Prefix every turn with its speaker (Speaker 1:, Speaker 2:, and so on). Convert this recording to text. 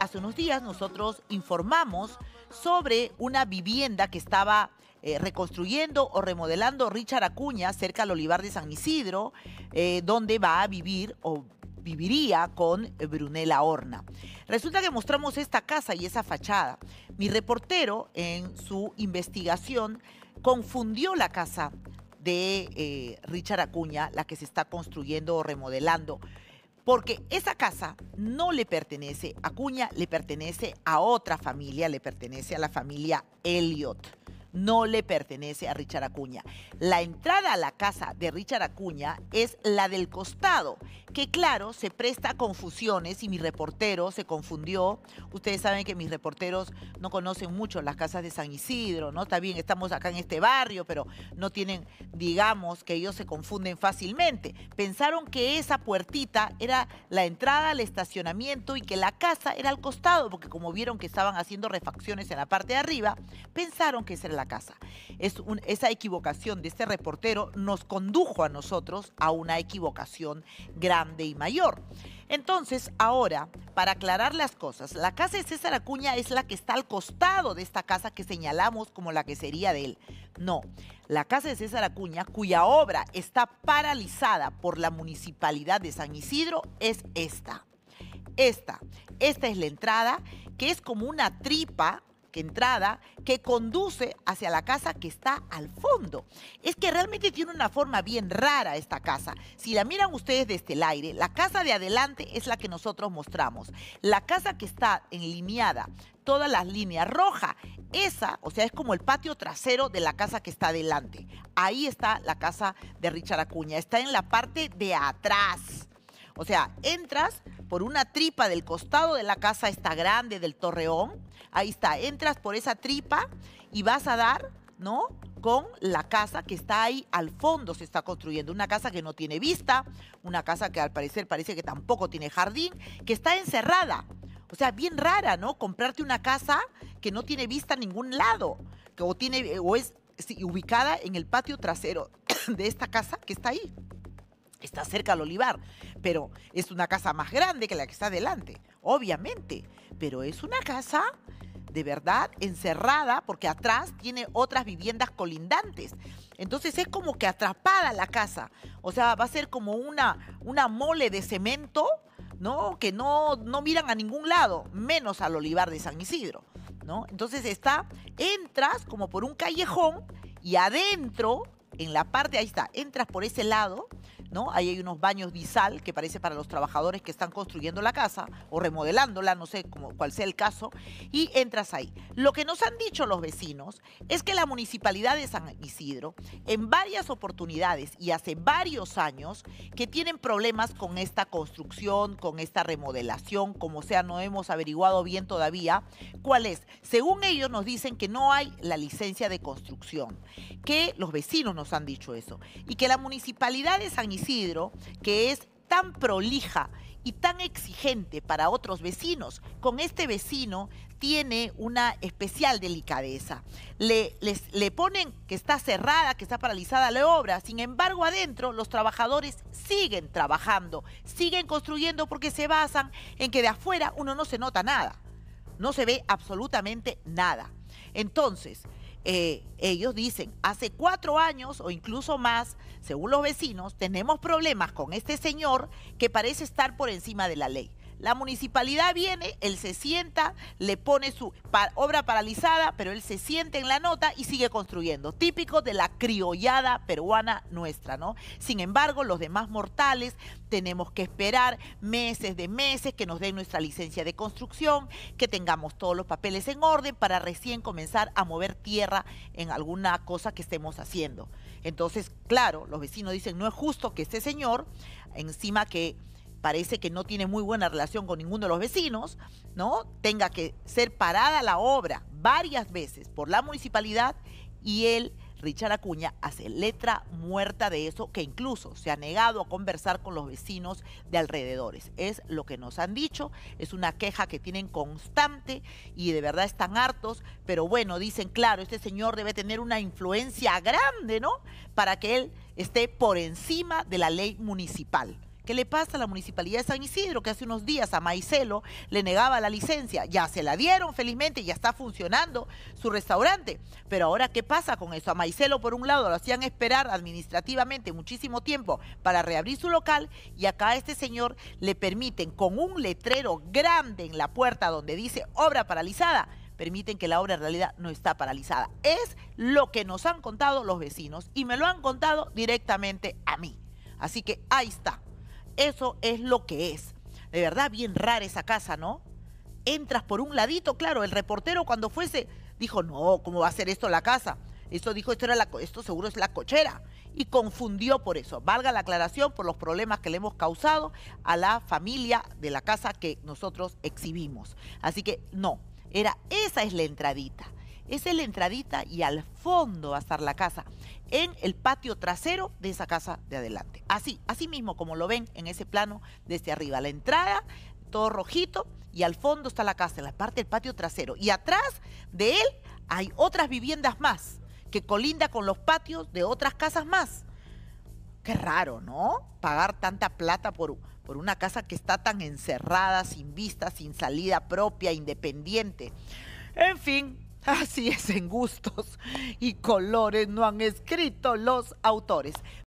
Speaker 1: hace unos días nosotros informamos sobre una vivienda que estaba eh, reconstruyendo o remodelando Richard Acuña cerca del Olivar de San Isidro, eh, donde va a vivir o viviría con eh, Brunella Horna. Resulta que mostramos esta casa y esa fachada. Mi reportero en su investigación confundió la casa de Richard Acuña, la que se está construyendo o remodelando, porque esa casa no le pertenece a Cuña, le pertenece a otra familia, le pertenece a la familia Elliot no le pertenece a Richard Acuña. La entrada a la casa de Richard Acuña es la del costado, que claro, se presta a confusiones y mi reportero se confundió. Ustedes saben que mis reporteros no conocen mucho las casas de San Isidro, ¿no? Está bien, estamos acá en este barrio, pero no tienen, digamos, que ellos se confunden fácilmente. Pensaron que esa puertita era la entrada al estacionamiento y que la casa era al costado, porque como vieron que estaban haciendo refacciones en la parte de arriba, pensaron que esa era la casa. Es esa equivocación de este reportero nos condujo a nosotros a una equivocación grande y mayor. Entonces, ahora, para aclarar las cosas, la casa de César Acuña es la que está al costado de esta casa que señalamos como la que sería de él. No, la casa de César Acuña, cuya obra está paralizada por la municipalidad de San Isidro, es esta. Esta, esta es la entrada, que es como una tripa que entrada que conduce hacia la casa que está al fondo. Es que realmente tiene una forma bien rara esta casa. Si la miran ustedes desde el este aire, la casa de adelante es la que nosotros mostramos. La casa que está enlineada, todas las líneas rojas, esa, o sea, es como el patio trasero de la casa que está adelante. Ahí está la casa de Richard Acuña. Está en la parte de atrás. O sea, entras, por una tripa del costado de la casa esta grande del torreón. Ahí está, entras por esa tripa y vas a dar, ¿no? Con la casa que está ahí al fondo se está construyendo. Una casa que no tiene vista, una casa que al parecer parece que tampoco tiene jardín, que está encerrada. O sea, bien rara, ¿no? Comprarte una casa que no tiene vista a ningún lado, que o, tiene, o es ubicada en el patio trasero de esta casa que está ahí. Está cerca al olivar, pero es una casa más grande que la que está adelante, obviamente. Pero es una casa de verdad encerrada porque atrás tiene otras viviendas colindantes. Entonces es como que atrapada la casa. O sea, va a ser como una, una mole de cemento, ¿no? Que no, no miran a ningún lado, menos al olivar de San Isidro, ¿no? Entonces está, entras como por un callejón y adentro, en la parte, ahí está, entras por ese lado ¿no? Ahí hay unos baños bisal que parece para los trabajadores que están construyendo la casa o remodelándola, no sé cuál sea el caso, y entras ahí. Lo que nos han dicho los vecinos es que la municipalidad de San Isidro, en varias oportunidades y hace varios años, que tienen problemas con esta construcción, con esta remodelación, como sea, no hemos averiguado bien todavía cuál es. Según ellos nos dicen que no hay la licencia de construcción, que los vecinos nos han dicho eso, y que la municipalidad de San Isidro que es tan prolija y tan exigente para otros vecinos, con este vecino tiene una especial delicadeza. Le, le ponen que está cerrada, que está paralizada la obra, sin embargo adentro los trabajadores siguen trabajando, siguen construyendo porque se basan en que de afuera uno no se nota nada, no se ve absolutamente nada. Entonces, eh, ellos dicen, hace cuatro años o incluso más, según los vecinos, tenemos problemas con este señor que parece estar por encima de la ley. La municipalidad viene, él se sienta, le pone su obra paralizada, pero él se siente en la nota y sigue construyendo. Típico de la criollada peruana nuestra, ¿no? Sin embargo, los demás mortales tenemos que esperar meses de meses que nos den nuestra licencia de construcción, que tengamos todos los papeles en orden para recién comenzar a mover tierra en alguna cosa que estemos haciendo. Entonces, claro, los vecinos dicen, no es justo que este señor, encima que parece que no tiene muy buena relación con ninguno de los vecinos, ¿no? Tenga que ser parada la obra varias veces por la municipalidad y él, Richard Acuña, hace letra muerta de eso, que incluso se ha negado a conversar con los vecinos de alrededores. Es lo que nos han dicho, es una queja que tienen constante y de verdad están hartos, pero bueno, dicen, claro, este señor debe tener una influencia grande, ¿no? Para que él esté por encima de la ley municipal. ¿Qué le pasa a la Municipalidad de San Isidro que hace unos días a Maicelo le negaba la licencia? Ya se la dieron, felizmente, ya está funcionando su restaurante. Pero ahora, ¿qué pasa con eso? A Maicelo, por un lado, lo hacían esperar administrativamente muchísimo tiempo para reabrir su local y acá a este señor le permiten con un letrero grande en la puerta donde dice obra paralizada permiten que la obra en realidad no está paralizada. Es lo que nos han contado los vecinos y me lo han contado directamente a mí. Así que ahí está, eso es lo que es. De verdad, bien rara esa casa, ¿no? Entras por un ladito, claro, el reportero cuando fuese dijo, no, ¿cómo va a ser esto la casa? Esto dijo, esto, era la, esto seguro es la cochera. Y confundió por eso. Valga la aclaración por los problemas que le hemos causado a la familia de la casa que nosotros exhibimos. Así que no, era esa es la entradita. Esa es la entradita y al fondo va a estar la casa, en el patio trasero de esa casa de adelante. Así, así mismo como lo ven en ese plano desde arriba. La entrada, todo rojito, y al fondo está la casa, en la parte del patio trasero. Y atrás de él hay otras viviendas más, que colinda con los patios de otras casas más. Qué raro, ¿no? Pagar tanta plata por, por una casa que está tan encerrada, sin vista, sin salida propia, independiente. En fin, Así es, en gustos y colores no han escrito los autores.